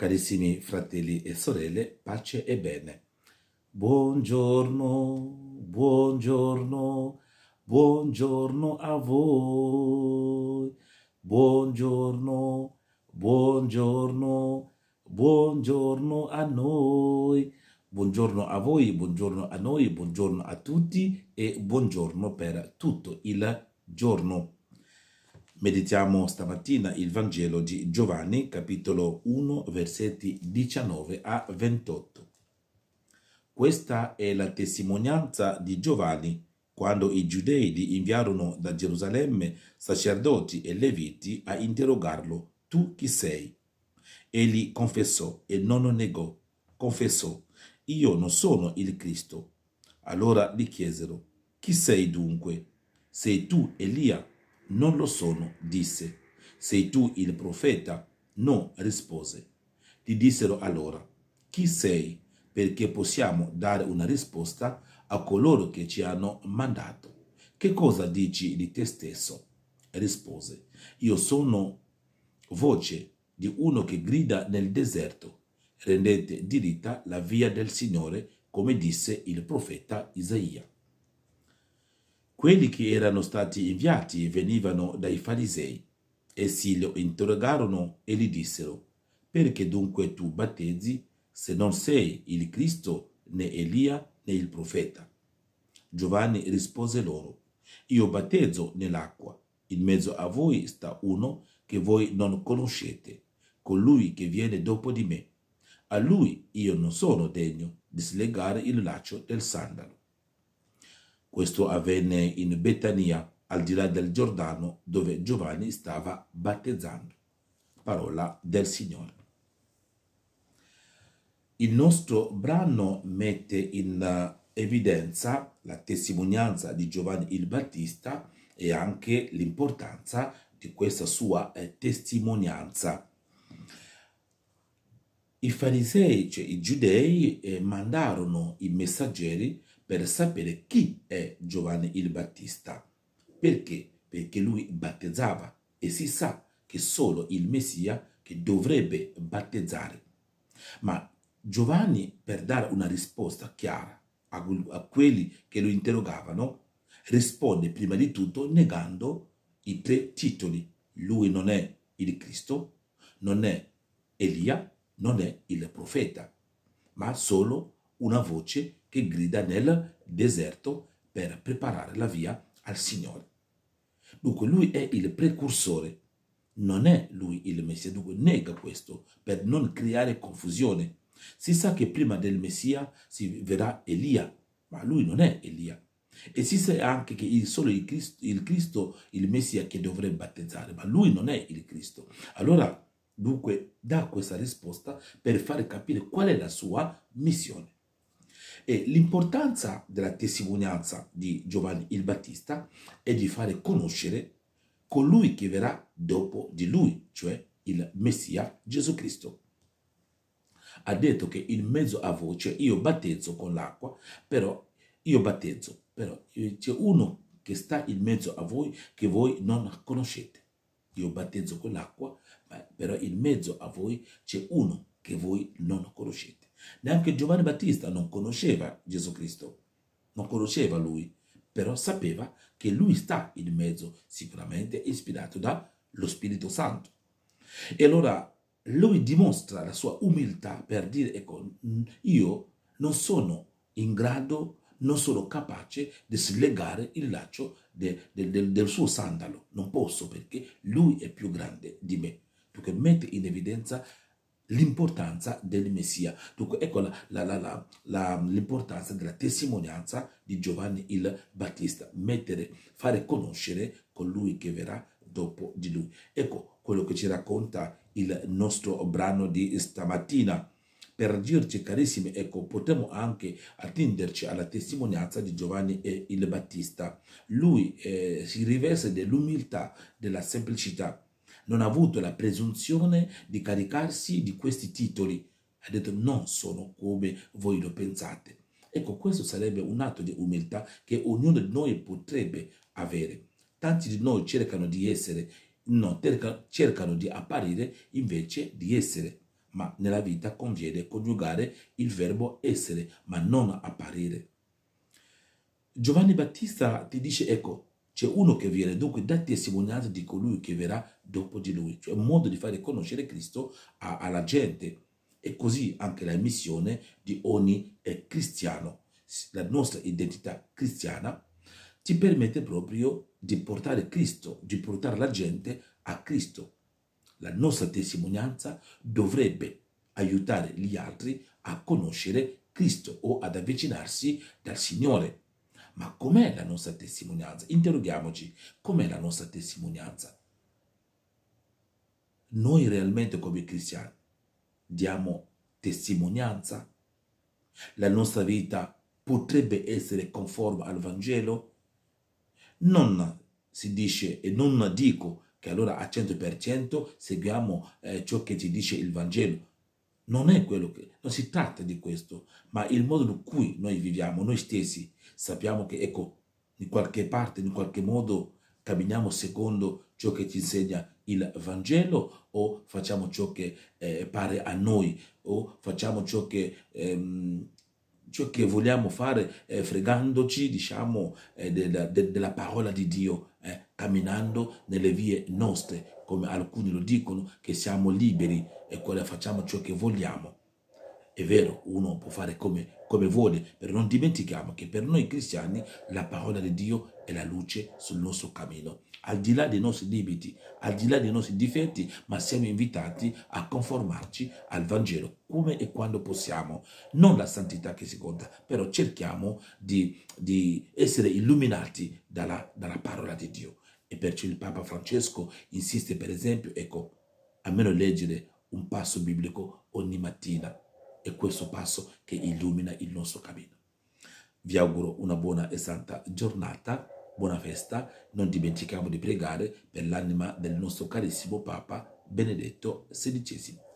Carissimi fratelli e sorelle, pace e bene. Buongiorno, buongiorno, buongiorno a voi. Buongiorno, buongiorno, buongiorno a noi. Buongiorno a voi, buongiorno a noi, buongiorno a tutti e buongiorno per tutto il giorno. Meditiamo stamattina il Vangelo di Giovanni, capitolo 1, versetti 19 a 28. Questa è la testimonianza di Giovanni quando i giudei gli inviarono da Gerusalemme sacerdoti e leviti a interrogarlo, tu chi sei? Egli confessò e non lo negò, confessò, io non sono il Cristo. Allora gli chiesero, chi sei dunque? Sei tu Elia? Non lo sono, disse. Sei tu il profeta? No, rispose. Gli dissero allora, chi sei? Perché possiamo dare una risposta a coloro che ci hanno mandato. Che cosa dici di te stesso? Rispose, io sono voce di uno che grida nel deserto. Rendete diritta la via del Signore, come disse il profeta Isaia. Quelli che erano stati inviati venivano dai farisei. Essi lo interrogarono e gli dissero, perché dunque tu battezzi se non sei il Cristo, né Elia, né il profeta? Giovanni rispose loro, io battezzo nell'acqua, in mezzo a voi sta uno che voi non conoscete, colui che viene dopo di me. A lui io non sono degno di slegare il laccio del sandalo. Questo avvenne in Betania, al di là del Giordano, dove Giovanni stava battezzando. Parola del Signore. Il nostro brano mette in eh, evidenza la testimonianza di Giovanni il Battista e anche l'importanza di questa sua eh, testimonianza. I farisei, cioè i giudei, eh, mandarono i messaggeri per sapere chi è Giovanni il Battista. Perché? Perché lui battezzava e si sa che solo il Messia che dovrebbe battezzare. Ma Giovanni, per dare una risposta chiara a, quelli che lo interrogavano, risponde prima di tutto negando i tre titoli. Lui non è il Cristo, non è Elia, non è il profeta, ma solo una voce che grida nel deserto per preparare la via al Signore. Dunque lui è il precursore, non è lui il Messia, dunque nega questo per non creare confusione. Si sa che prima del Messia si verrà Elia, ma lui non è Elia. E si sa anche che solo il Cristo, il Cristo, il Messia che dovrebbe battezzare, ma lui non è il Cristo. Allora, dunque, dà questa risposta per far capire qual è la sua missione. E l'importanza della testimonianza di Giovanni il Battista è di fare conoscere colui che verrà dopo di lui, cioè il Messia Gesù Cristo. Ha detto che in mezzo a voi, cioè io battezzo con l'acqua, però io battezzo, però eh, c'è uno che sta in mezzo a voi che voi non conoscete. Io battezzo con l'acqua, però in mezzo a voi c'è uno che voi non conoscete. Neanche Giovanni Battista non conosceva Gesù Cristo, non conosceva lui, però sapeva che lui sta in mezzo, sicuramente ispirato dallo Spirito Santo. E allora lui dimostra la sua umiltà per dire, ecco, io non sono in grado, non sono capace di slegare il laccio de, de, de, del suo sandalo, non posso perché lui è più grande di me, perché mette in evidenza l'importanza del Messia. Dunque ecco l'importanza della testimonianza di Giovanni il Battista, mettere, fare conoscere colui che verrà dopo di lui. Ecco quello che ci racconta il nostro brano di stamattina. Per dirci carissimi, ecco, potremmo anche attenderci alla testimonianza di Giovanni eh, il Battista. Lui eh, si riveste dell'umiltà, della semplicità, non ha avuto la presunzione di caricarsi di questi titoli. Ha detto non sono come voi lo pensate. Ecco, questo sarebbe un atto di umiltà che ognuno di noi potrebbe avere. Tanti di noi cercano di essere, no, cercano di apparire invece di essere. Ma nella vita conviene coniugare il verbo essere, ma non apparire. Giovanni Battista ti dice, ecco, c'è uno che viene, dunque da testimonianza di colui che verrà dopo di lui, cioè un modo di fare conoscere Cristo a, alla gente. E così anche la missione di ogni eh, cristiano, la nostra identità cristiana, ti permette proprio di portare Cristo, di portare la gente a Cristo. La nostra testimonianza dovrebbe aiutare gli altri a conoscere Cristo o ad avvicinarsi dal Signore. Ma com'è la nostra testimonianza? Interroghiamoci, com'è la nostra testimonianza? Noi realmente come cristiani diamo testimonianza? La nostra vita potrebbe essere conforme al Vangelo? Non si dice e non dico che allora a 100% seguiamo eh, ciò che ci dice il Vangelo, non è quello che... Non si tratta di questo, ma il modo in cui noi viviamo, noi stessi, sappiamo che, ecco, in qualche parte, in qualche modo, camminiamo secondo ciò che ci insegna il Vangelo o facciamo ciò che eh, pare a noi o facciamo ciò che, ehm, ciò che vogliamo fare eh, fregandoci diciamo eh, della, de, della, parola di Dio eh camminando nelle vie nostre, come alcuni lo dicono, che siamo liberi e facciamo ciò che vogliamo. È vero, uno può fare come, come, vuole, però non dimentichiamo che per noi cristiani la parola di Dio è la luce sul nostro cammino. Al di là dei nostri limiti, al di là dei nostri difetti, ma siamo invitati a conformarci al Vangelo come e quando possiamo. Non la santità che si conta, però cerchiamo di, di essere illuminati dalla, dalla parola di Dio. E perciò il Papa Francesco insiste, per esempio, ecco, a meno leggere un passo biblico ogni mattina. È questo passo che illumina il nostro cammino. Vi auguro una buona e santa giornata, buona festa. Non dimentichiamo di pregare per l'anima del nostro carissimo Papa Benedetto XVI.